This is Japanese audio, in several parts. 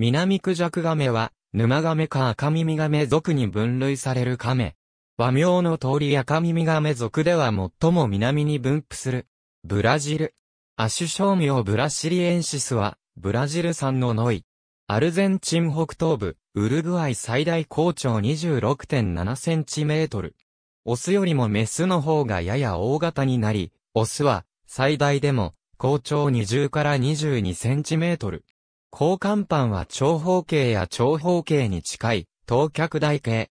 南クジャクガメは、沼ガメか赤耳ガメ族に分類されるカメ。和名の通り赤耳ガメ族では最も南に分布する。ブラジル。アシュミ名ブラシリエンシスは、ブラジル産のノイ。アルゼンチン北東部、ウルグアイ最大高潮26.7センチメートル。オスよりもメスの方がやや大型になり、オスは、最大でも、高潮20から22センチメートル。高甲板は長方形や長方形に近い、等脚台形。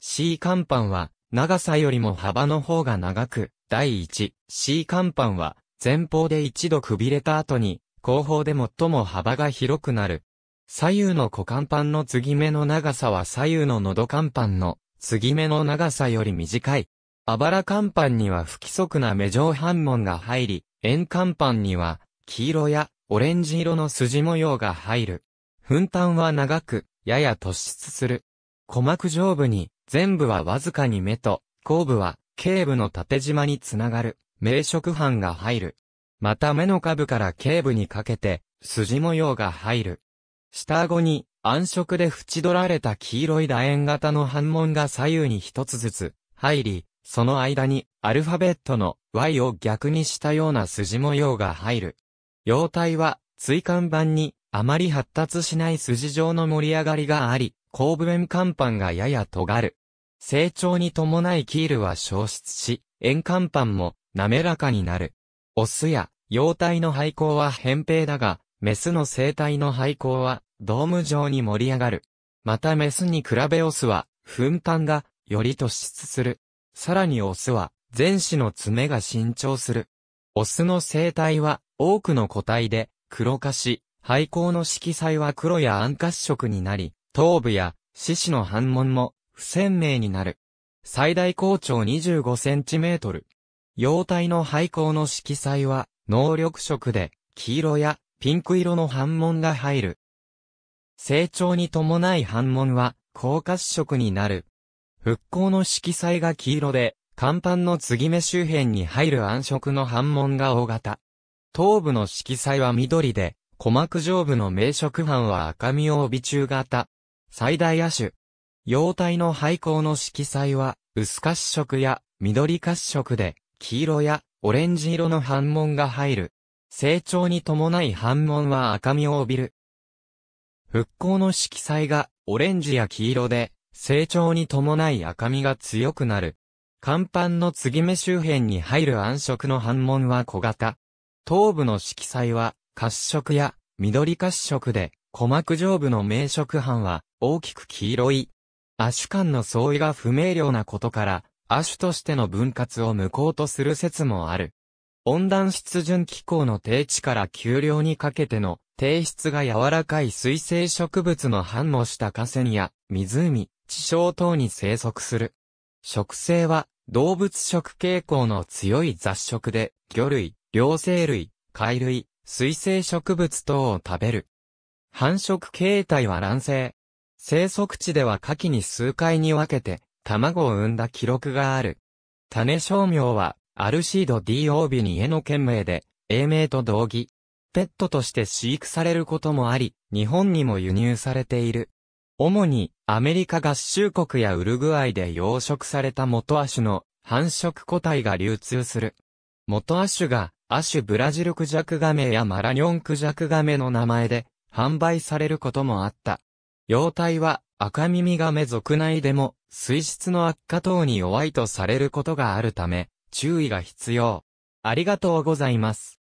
C 看板は、長さよりも幅の方が長く、第一 C 看板は、前方で一度くびれた後に、後方で最も幅が広くなる。左右の股間板の継ぎ目の長さは左右の喉間板の継ぎ目の長さより短い。あばら間板には不規則な目状反門が入り、円間板には黄色やオレンジ色の筋模様が入る。粉炭は長く、やや突出する。鼓膜上部に、全部はわずかに目と、後部は、頸部の縦縞につながる、明色斑が入る。また目の下部から頸部にかけて、筋模様が入る。下顎に、暗色で縁取られた黄色い楕円型の斑紋が左右に一つずつ、入り、その間に、アルファベットの Y を逆にしたような筋模様が入る。幼体は、椎間板に、あまり発達しない筋状の盛り上がりがあり、後部円甲板がやや尖る。成長に伴いキールは消失し、円甲板も滑らかになる。オスや幼体の廃校は扁平だが、メスの生体の廃校はドーム状に盛り上がる。またメスに比べオスは、粉端がより突出する。さらにオスは、前肢の爪が伸長する。オスの生体は多くの個体で黒化し、廃校の色彩は黒や暗褐色になり、頭部や獅子の反紋も不鮮明になる。最大高長25センチメートル。幼体の廃校の色彩は能力色で黄色やピンク色の反紋が入る。成長に伴い反紋は高褐色になる。復興の色彩が黄色で、甲板の継ぎ目周辺に入る暗色の反紋が大型。頭部の色彩は緑で、鼓膜上部の明色斑は赤みを帯び中型。最大亜種。様体の廃校の色彩は、薄褐色や緑褐色で、黄色やオレンジ色の斑紋が入る。成長に伴い斑紋は赤みを帯びる。復興の色彩がオレンジや黄色で、成長に伴い赤みが強くなる。甲板の継ぎ目周辺に入る暗色の斑紋は小型。頭部の色彩は、褐色や緑褐色で、鼓膜上部の明色斑は大きく黄色い。亜種間の相違が不明瞭なことから、亜種としての分割を無効とする説もある。温暖湿潤気候の低地から丘陵にかけての低質が柔らかい水生植物の繁茂した河川や湖、地小等に生息する。植生は動物食傾向の強い雑食で魚類、両生類、貝類、水生植物等を食べる。繁殖形態は卵生。生息地では夏季に数回に分けて、卵を産んだ記録がある。種商名は、アルシード D オービニエの県名で、英名と同義。ペットとして飼育されることもあり、日本にも輸入されている。主に、アメリカ合衆国やウルグアイで養殖された元亜種の繁殖個体が流通する。元亜種がアシュブラジルクジャクガメやマラニョンクジャクガメの名前で販売されることもあった。幼体は赤耳ガメ族内でも水質の悪化等に弱いとされることがあるため注意が必要。ありがとうございます。